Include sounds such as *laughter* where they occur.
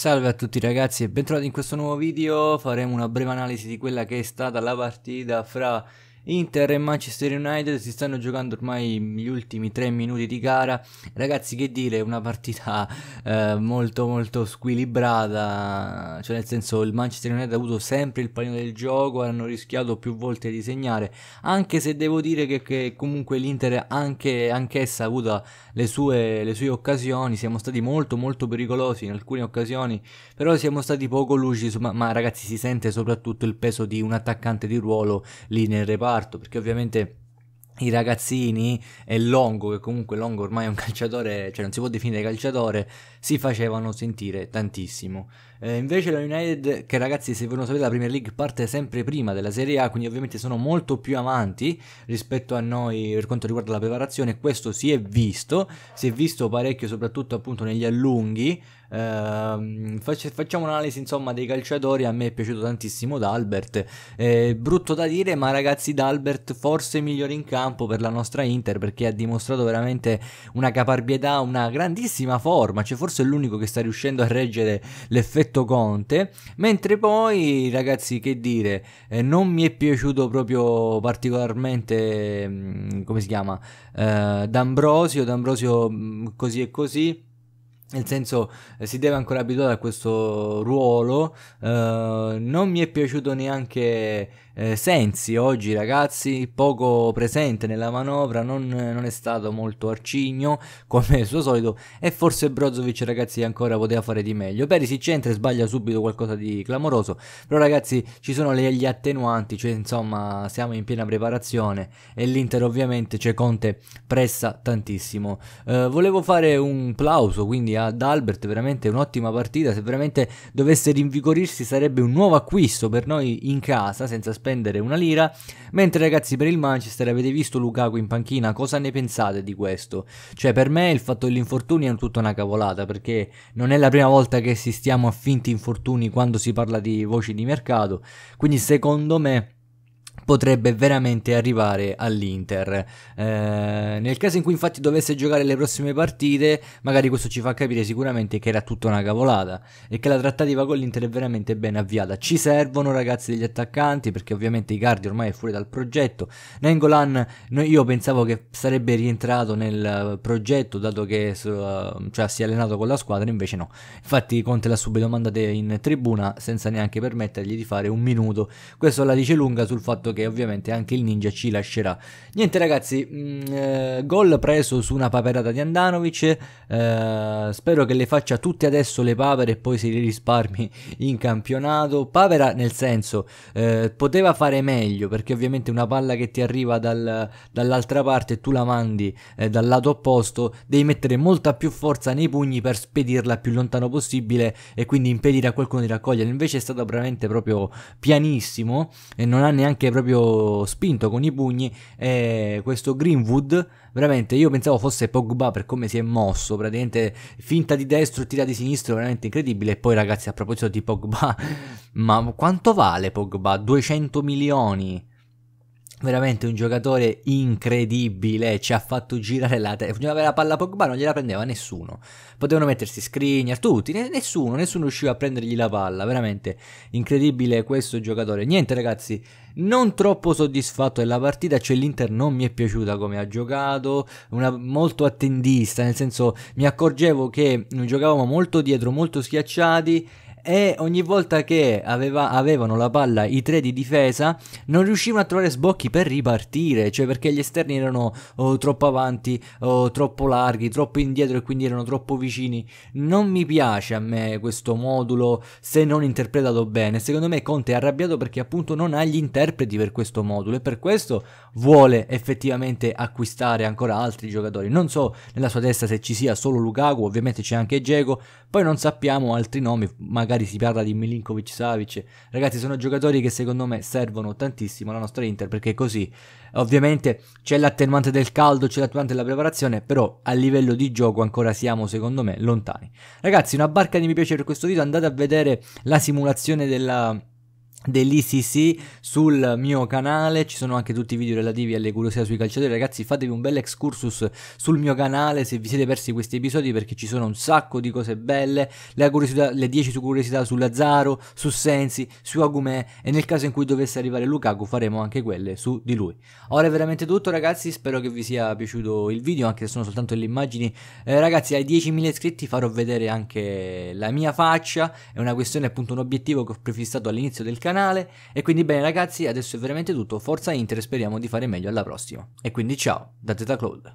Salve a tutti ragazzi e bentrovati in questo nuovo video, faremo una breve analisi di quella che è stata la partita fra Inter e Manchester United si stanno giocando ormai gli ultimi tre minuti di gara. Ragazzi, che dire, una partita eh, molto molto squilibrata. Cioè, nel senso, il Manchester United ha avuto sempre il pallino del gioco, hanno rischiato più volte di segnare. Anche se devo dire che, che comunque l'Inter anche, anch'essa ha avuto le sue, le sue occasioni. Siamo stati molto molto pericolosi in alcune occasioni. Però siamo stati poco lucidi. Ma, ma ragazzi, si sente soprattutto il peso di un attaccante di ruolo lì nel reparto quarto, perché ovviamente i ragazzini e Longo, che comunque Longo ormai è un *laughs* calciatore, cioè non si può definire calciatore, si facevano sentire tantissimo. Eh, invece la United, che ragazzi se vogliono sapere la Premier League parte sempre prima della Serie A, quindi ovviamente sono molto più avanti rispetto a noi per quanto riguarda la preparazione, questo si è visto, si è visto parecchio soprattutto appunto negli allunghi, Uh, facciamo un'analisi insomma dei calciatori. A me è piaciuto tantissimo D'Albert. Eh, brutto da dire, ma ragazzi, D'Albert forse migliore in campo per la nostra Inter perché ha dimostrato veramente una caparbietà, una grandissima forma. Cioè, forse è l'unico che sta riuscendo a reggere l'effetto effetto Conte, mentre poi ragazzi che dire, eh, non mi è piaciuto proprio particolarmente, mm, come si chiama, eh, D'Ambrosio, D'Ambrosio mm, così e così. Nel senso eh, si deve ancora abituare a questo ruolo, eh, non mi è piaciuto neanche eh, Sensi oggi ragazzi poco presente nella manovra, non, non, è stato molto arcigno come al suo solito e forse Brozovic ragazzi ancora poteva fare di meglio. Perisic entra e sbaglia subito qualcosa di clamoroso, però ragazzi ci sono le, gli attenuanti, cioè insomma siamo in piena preparazione e l'Inter ovviamente, cioè Conte pressa tantissimo. Eh, volevo fare un plauso quindi ad Albert, veramente un'ottima partita, se veramente dovesse rinvigorirsi sarebbe un nuovo acquisto per noi in casa senza aspettare spendere una lira. Mentre ragazzi per il Manchester avete visto Lukaku in panchina, cosa ne pensate di questo? Cioè per me il fatto dell'infortunio è tutta una cavolata perché non è la prima volta che assistiamo a finti infortuni quando si parla di voci di mercato, quindi secondo me potrebbe veramente arrivare all'Inter. Eh, nel caso in cui infatti dovesse giocare le prossime partite, magari questo ci fa capire sicuramente che era tutta una cavolata e che la trattativa con l'Inter è veramente ben avviata. Ci servono ragazzi degli attaccanti perché ovviamente Icardi ormai è fuori dal progetto. Nengolan io pensavo che sarebbe rientrato nel progetto dato che eh, cioè, si è allenato con la squadra, invece no. Infatti Conte l'ha subito mandato in tribuna senza neanche permettergli di fare un minuto. Questo la dice lunga sul fatto che che ovviamente anche il ninja ci lascerà. Niente ragazzi, mh, mm, eh, gol preso su una paperata di Andanovic, eh, spero che le faccia tutte adesso le papere e poi se li risparmi in campionato. Papera nel senso, eh, poteva fare meglio perché ovviamente una palla che ti arriva dal, dall'altra parte e tu la mandi eh, dal lato opposto, devi mettere molta più forza nei pugni per spedirla più lontano possibile e quindi impedire a qualcuno di raccogliere. Invece è stato veramente proprio pianissimo e non ha neanche proprio proprio spinto con i pugni e eh, questo Greenwood veramente io pensavo fosse Pogba per come si è mosso, praticamente finta di destro e tira di sinistro, veramente incredibile. E poi ragazzi, a proposito di Pogba, *laughs* ma quanto vale Pogba? 200 milioni veramente un giocatore incredibile, ci ha fatto girare la testa, cioè, avere la palla Pogba non gliela prendeva nessuno, potevano mettersi screener tutti, nessuno, nessuno riusciva a prendergli la palla, veramente incredibile questo giocatore, niente ragazzi, non troppo soddisfatto della partita, cioè l'Inter non mi è piaciuta come ha giocato, una, molto attendista, nel senso mi accorgevo che giocavamo molto dietro, molto schiacciati e ogni volta che aveva, avevano la palla i tre di difesa non riuscivano a trovare sbocchi per ripartire, cioè perché gli esterni erano oh, troppo avanti, o oh, troppo larghi, troppo indietro e quindi erano troppo vicini. Non mi piace a me questo modulo se non interpretato bene. Secondo me Conte è arrabbiato perché appunto non ha gli interpreti per questo modulo e per questo vuole effettivamente acquistare ancora altri giocatori. Non so nella sua testa se ci sia solo Lukaku, ovviamente c'è anche Diego, poi non sappiamo altri nomi, magari magari si parla di Milinkovic Savic. Ragazzi, sono giocatori che secondo me servono tantissimo alla nostra Inter perché così ovviamente c'è l'attenuante del caldo, c'è l'attenuante della preparazione, però a livello di gioco ancora siamo secondo me lontani. Ragazzi, una barca di mi piace per questo video, andate a vedere la simulazione della dell'ICC sul mio canale ci sono anche tutti i video relativi alle curiosità sui calciatori ragazzi fatevi un bel excursus sul mio canale se vi siete persi questi episodi perché ci sono un sacco di cose belle le, le 10 su curiosità su Lazzaro su Sensi su Agumè e nel caso in cui dovesse arrivare Lukaku faremo anche quelle su di lui ora è veramente tutto ragazzi spero che vi sia piaciuto il video anche se sono soltanto le immagini eh, ragazzi ai 10.000 iscritti farò vedere anche la mia faccia è una questione appunto un obiettivo che ho prefissato all'inizio del canale canale e quindi bene ragazzi adesso è veramente tutto, forza Inter speriamo di fare meglio alla prossima e quindi ciao da Zeta Claude.